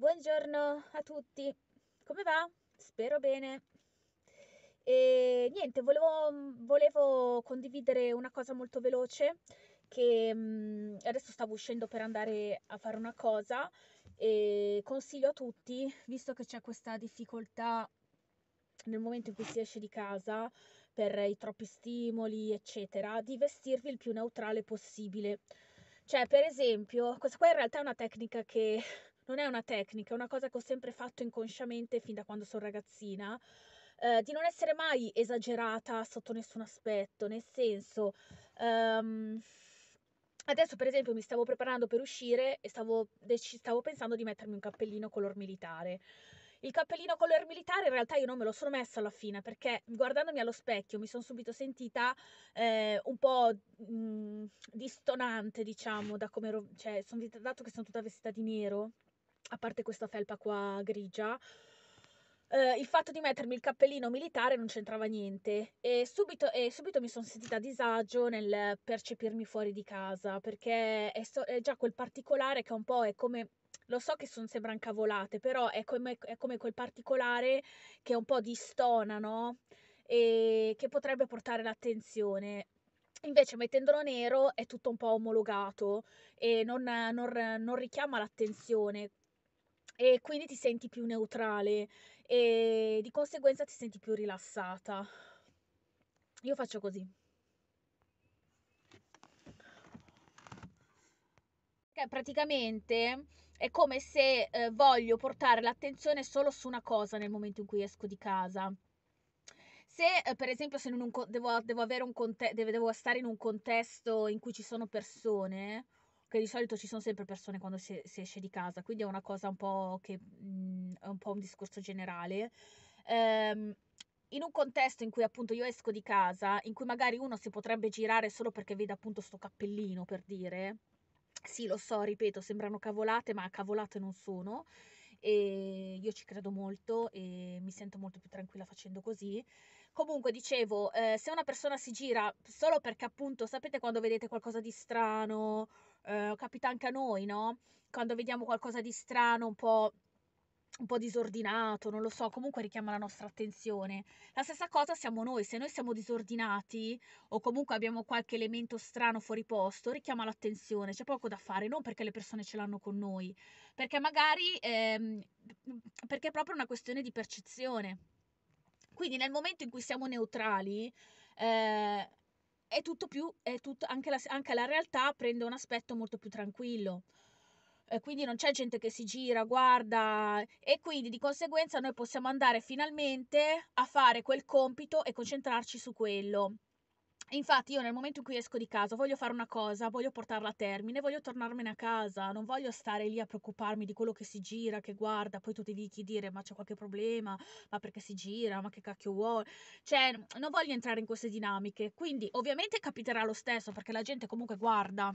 Buongiorno a tutti, come va? Spero bene. E niente, volevo, volevo condividere una cosa molto veloce che mh, mm, adesso stavo uscendo per andare a fare una cosa e consiglio a tutti, visto che c'è questa difficoltà nel momento in cui si esce di casa per i troppi stimoli, eccetera, di vestirvi il più neutrale possibile. Cioè, per esempio, questa qua in realtà è una tecnica che non è una tecnica, è una cosa che ho sempre fatto inconsciamente fin da quando sono ragazzina, eh, di non essere mai esagerata sotto nessun aspetto, nel senso... Um, Adesso, per esempio, mi stavo preparando per uscire e stavo, dec- stavo, pensando di mettermi un cappellino color militare. Il cappellino color militare in realtà io non me lo sono messo alla fine perché guardandomi allo specchio mi sono subito sentita eh, un po' mh, mm, distonante, diciamo, da come ero, cioè, sono, dato che sono tutta vestita di nero, a parte questa felpa qua grigia, Uh, il fatto di mettermi il cappellino militare non c'entrava niente e subito, e subito mi sono sentita a disagio nel percepirmi fuori di casa perché è, so, è già quel particolare che un po' è come lo so che sono sembra incavolate però è come, è come, quel particolare che è un po' distona no? e che potrebbe portare l'attenzione Invece mettendolo nero è tutto un po' omologato e non, non, non richiama l'attenzione, e quindi ti senti più neutrale e di conseguenza ti senti più rilassata. Io faccio così. praticamente è come se eh, voglio portare l'attenzione solo su una cosa nel momento in cui esco di casa. Se eh, per esempio se un, devo, devo, un conte- devo, devo stare in un contesto in cui ci sono persone, che di solito ci sono sempre persone quando si, si esce di casa, quindi è una cosa un po' che mh, mhmm, è un po' un discorso generale. Ehm, in un contesto in cui appunto io esco di casa, in cui magari uno si potrebbe girare solo perché vede appunto sto cappellino per dire, sì lo so, ripeto, sembrano cavolate, ma cavolate non sono e io ci credo molto e mi sento molto più tranquilla facendo così. Comunque, dicevo, eh, se una persona si gira solo perché appunto, sapete quando vedete qualcosa di strano eh, capita anche a noi, no? Quando vediamo qualcosa di strano, un po' un po' disordinato, non lo so, comunque richiama la nostra attenzione. La stessa cosa siamo noi, se noi siamo disordinati o comunque abbiamo qualche elemento strano fuori posto, richiama l'attenzione, c'è poco da fare, non perché le persone ce l'hanno con noi, perché magari ehm, perché è proprio una questione di percezione. Quindi nel momento in cui siamo neutrali, eh, è tutto più, è tutto, anche, la, anche la realtà prende un aspetto molto più tranquillo. quindi non c'è gente che si gira, guarda e quindi di conseguenza noi possiamo andare finalmente a fare quel compito e concentrarci su quello. Infatti io nel momento in cui esco di casa voglio fare una cosa, voglio portarla a termine, voglio tornarmene a casa, non voglio stare lì a preoccuparmi di quello che si gira, che guarda, poi tu tutti i dire ma c'è qualche problema, ma perché si gira, ma che cacchio vuoi? Cioè non voglio entrare in queste dinamiche, quindi ovviamente capiterà lo stesso perché la gente comunque guarda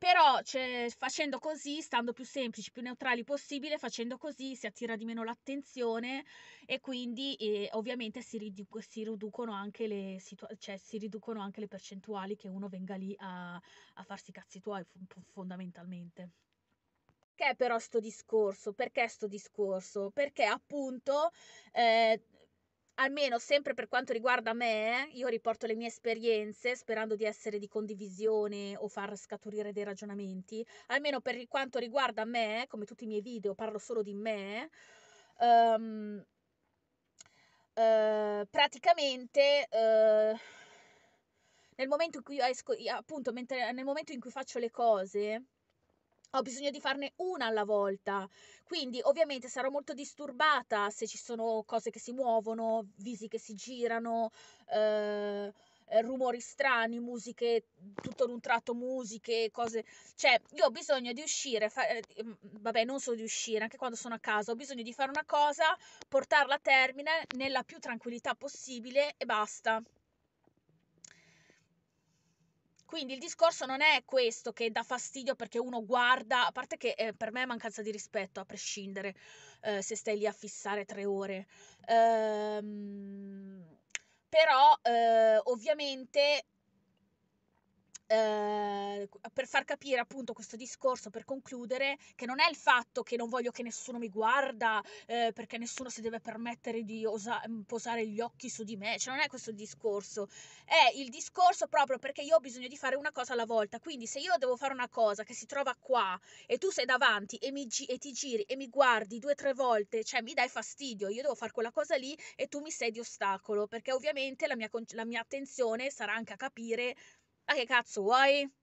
però cioè, facendo così, stando più semplici, più neutrali possibile, facendo così si attira di meno l'attenzione e quindi eh, ovviamente si, riduc- si, riducono anche le situa- cioè, si riducono anche le percentuali che uno venga lì a, a farsi i cazzi tuoi fondamentalmente perché però sto discorso? Perché sto discorso? Perché appunto eh, almeno sempre per quanto riguarda me, io riporto le mie esperienze sperando di essere di condivisione o far scaturire dei ragionamenti, almeno per quanto riguarda me, come tutti i miei video parlo solo di me, um, uh, praticamente... Uh, nel momento in cui appunto, mentre, nel momento in cui faccio le cose, ho bisogno di farne una alla volta. Quindi ovviamente sarò molto disturbata se ci sono cose che si muovono, visi che si girano, eh, eh rumori strani, musiche, tutto in un tratto musiche, cose... Cioè, io ho bisogno di uscire, fa... Eh, mm, vabbè, non solo di uscire, anche quando sono a casa, ho bisogno di fare una cosa, portarla a termine nella più tranquillità possibile e basta. Quindi il discorso non è questo che dà fastidio perché uno guarda, a parte che eh, per me è mancanza di rispetto a prescindere eh, se stai lì a fissare tre ore. Ehm, però eh, ovviamente eh, per far capire appunto questo discorso, per concludere, che non è il fatto che non voglio che nessuno mi guarda eh, perché nessuno si deve permettere di osa- mm, posare gli occhi su di me, cioè non è questo il discorso, è il discorso proprio perché io ho bisogno di fare una cosa alla volta, quindi se io devo fare una cosa che si trova qua e tu sei davanti e, gi- e ti giri e mi guardi due o tre volte, cioè mi dai fastidio, io devo fare quella cosa lì e tu mi sei di ostacolo, perché ovviamente la mia, con- la mia attenzione sarà anche a capire 大家早安。